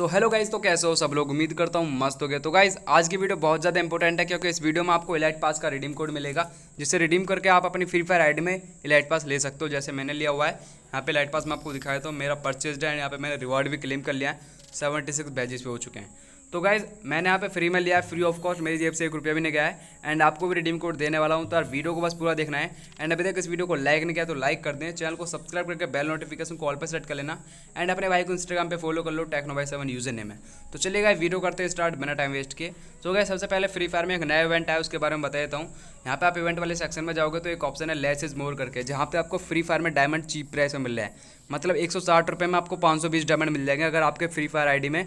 so hello guys तो कैसे हो सब लोग उम्मीद करता हूँ मस्त हो गया तो गाइज आज की वीडियो बहुत ज़्यादा इंपॉर्टेंट है क्योंकि इस वीडियो में आपको इलाइट पास का रिडीम कोड मिलेगा जिससे रिडीम करके आप अपनी फ्री फायर आईडी में इलाइट पास ले सकते हो जैसे मैंने लिया हुआ है यहाँ पे इलाइट पास मैं आपको दिखाया तो मेरा परचेज है यहाँ पे मैंने रिवॉर्ड भी क्लेम कर लिया है सेवेंटी सिक्स पे हो चुके हैं तो गाइज मैंने यहाँ पे फ्री में लिया है फ्री ऑफ कॉस्ट मेरी जेब से एक रुपया भी नहीं गया है एंड आपको भी रिडीम कोड देने वाला हूँ तो यार वीडियो को बस पूरा देखना है एंड अभी तक इस वीडियो को लाइक नहीं किया तो लाइक कर दें चैनल को सब्सक्राइब करके बेल नोटिफिकेशन कॉल पर सेट कर लेना एंड अपने भाई को इंस्टाग्राम पर फॉलो कर लो Techno by seven user name है तो चलिए गाइज वीडियो करते हैं स्टार्ट बिना टाइम वेस्ट किए तो गए सबसे पहले फ्री फायर में एक नया इवेंट है उसके बारे में बता देता हूँ यहाँ पे आप इवेंट वाले सेक्शन में जाओगे तो एक ऑप्शन है इज मोर करके जहाँ पे आपको फ्री फायर में डायमंड चीप प्राइस में मिल रहा है मतलब एक सौ साठ रुपये में आपको पाँच सौ बीस डायमंड मिल जाएंगे अगर आपके फ्री फायर डी में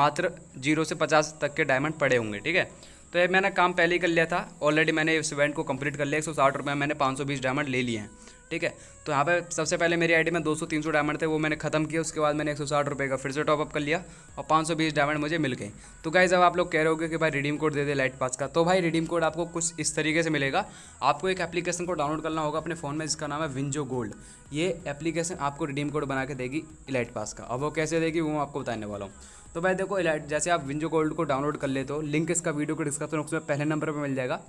मात्र जीरो से पचास तक के डायमंड पड़े होंगे ठीक है तो ये मैंने काम पहले ही कर लिया था ऑलरेडी मैंने इस इवेंट को कंप्लीट कर लिया एक सौ साठ रुपये मैंने पाँच सौ बीस डायमंड ले लिए हैं ठीक है तो यहाँ पे सबसे पहले मेरी आईडी में 200 300 डायमंड थे वो मैंने खत्म किया उसके बाद मैंने एक सौ का फिर से टॉपअप कर लिया और 520 डायमंड मुझे मिल गए तो गाइज अब आप लोग कह रहे हो कि भाई रिडीम कोड दे दे लाइट पास का तो भाई रिडीम कोड आपको कुछ इस तरीके से मिलेगा आपको एक एप्लीकेशन को डाउनलोड करना होगा अपने फ़ोन में जिसका नाम है विंजो गोल्ड ये एप्लीकेशन आपको रिडीम कोड बना के देगी इलाइट पास का अब वो कैसे देगी वो आपको बताने वाला हूँ तो भाई देखो इलाइट जैसे आप विंजो गोल्ड को डाउनलोड कर लेते हो लिंक इसका वीडियो को डिस्क्रिप्शन उसमें में पहले नंबर पर मिल जाएगा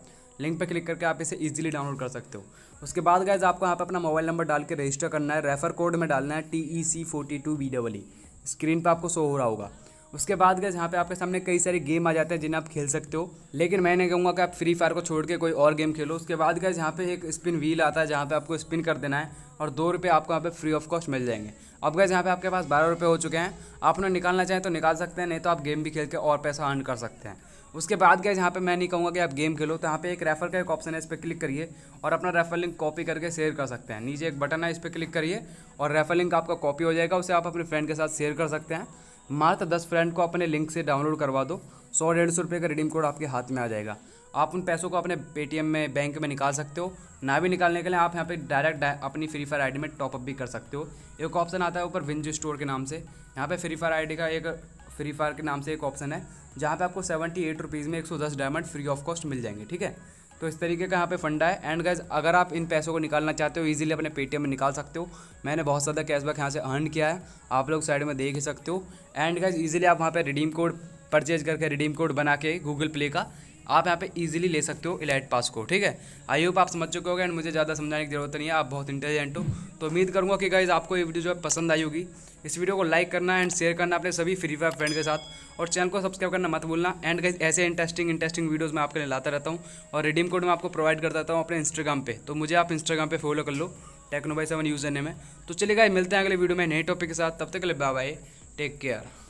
लिंक पर क्लिक करके आप इसे ईजिली डाउनलोड कर सकते हो उसके बाद गैज आपको यहाँ पर अपना मोबाइल नंबर डाल के रजिस्टर करना है रेफर कोड में डालना है T E C forty two B double E screen पर आपको शो हो रहा होगा उसके बाद गए यहाँ पे आपके सामने कई सारे गेम आ जाते हैं जिन्हें आप खेल सकते हो लेकिन मैं नहीं कहूँगा कि आप फ्री फायर को छोड़ के कोई और गेम खेलो उसके बाद गए यहाँ पे एक स्पिन व्हील आता है जहाँ पे आपको स्पिन कर देना है और दो रुपये आपको यहाँ पे फ्री ऑफ कॉस्ट मिल जाएंगे अब गए यहाँ पे आपके पास बारह रुपये हो चुके हैं आप उन्हें निकालना चाहें तो निकाल सकते हैं नहीं तो आप गेम भी खेल के और पैसा अर्न कर सकते हैं उसके बाद गए यहाँ पे मैं नहीं कहूँगा कि आप गेम खेलो तो यहाँ पे एक रेफर का एक ऑप्शन है इस पर क्लिक करिए और अपना रेफर लिंक कॉपी करके शेयर कर सकते हैं नीचे एक बटन है इस पर क्लिक करिए और रेफर लिंक आपका कॉपी हो जाएगा उसे आप अपने फ्रेंड के साथ शेयर कर सकते हैं मात्र दस फ्रेंड को अपने लिंक से डाउनलोड करवा दो सौ डेढ़ सौ रुपये का रिडीम कोड आपके हाथ में आ जाएगा आप उन पैसों को अपने पेटीएम में बैंक में निकाल सकते हो ना भी निकालने के लिए आप यहाँ पे डायरेक्ट अपनी फ्री फायर आईडी में टॉपअप भी कर सकते हो एक ऑप्शन आता है ऊपर विंज स्टोर के नाम से यहाँ पे फ्री फायर आईडी का एक फ्री फायर के नाम से एक ऑप्शन है जहाँ पे आपको सेवेंटी एट रुपीज़ में एक सौ दस डायमंड फ्री ऑफ कॉस्ट मिल जाएंगे ठीक है तो इस तरीके का यहाँ पे फंडा है एंड गाइज अगर आप इन पैसों को निकालना चाहते हो इजीली अपने पेटीएम में निकाल सकते हो मैंने बहुत ज़्यादा कैशबैक यहाँ से अर्न किया है आप लोग साइड में देख ही सकते हो एंड गाइज ईजिली आप वहाँ पर रिडीम कोड परचेज करके रिडीम कोड बना के गूगल प्ले का आप यहाँ पे इजीली ले सकते हो इलाइट पास को ठीक है आई होप आप समझ चुके होगे एंड मुझे ज़्यादा समझाने की जरूरत नहीं है आप बहुत इंटेलिजेंट हो तो उम्मीद करूँगा कि गाइज आपको ये वीडियो जो है पसंद आई होगी इस वीडियो को लाइक करना एंड शेयर करना अपने सभी फ्री फायर फ्रेंड के साथ और चैनल को सब्सक्राइब करना मत भूलना एंड गाइज ऐसे इंटरेस्टिंग इंटरेस्टिंग वीडियोज़ मैं आपके लिए लाता रहता हूँ और रिडीम कोड मैं आपको प्रोवाइड कर देता हूँ अपने इंस्टाग्राम पर तो मुझे आप इंस्टाग्राम पर फॉलो कर लो टेक्नो बाई सेवन यूज़ करने में तो चलिए गाइज मिलते हैं अगले वीडियो में नए टॉपिक के साथ तब तक के लिए बाय बाय टेक केयर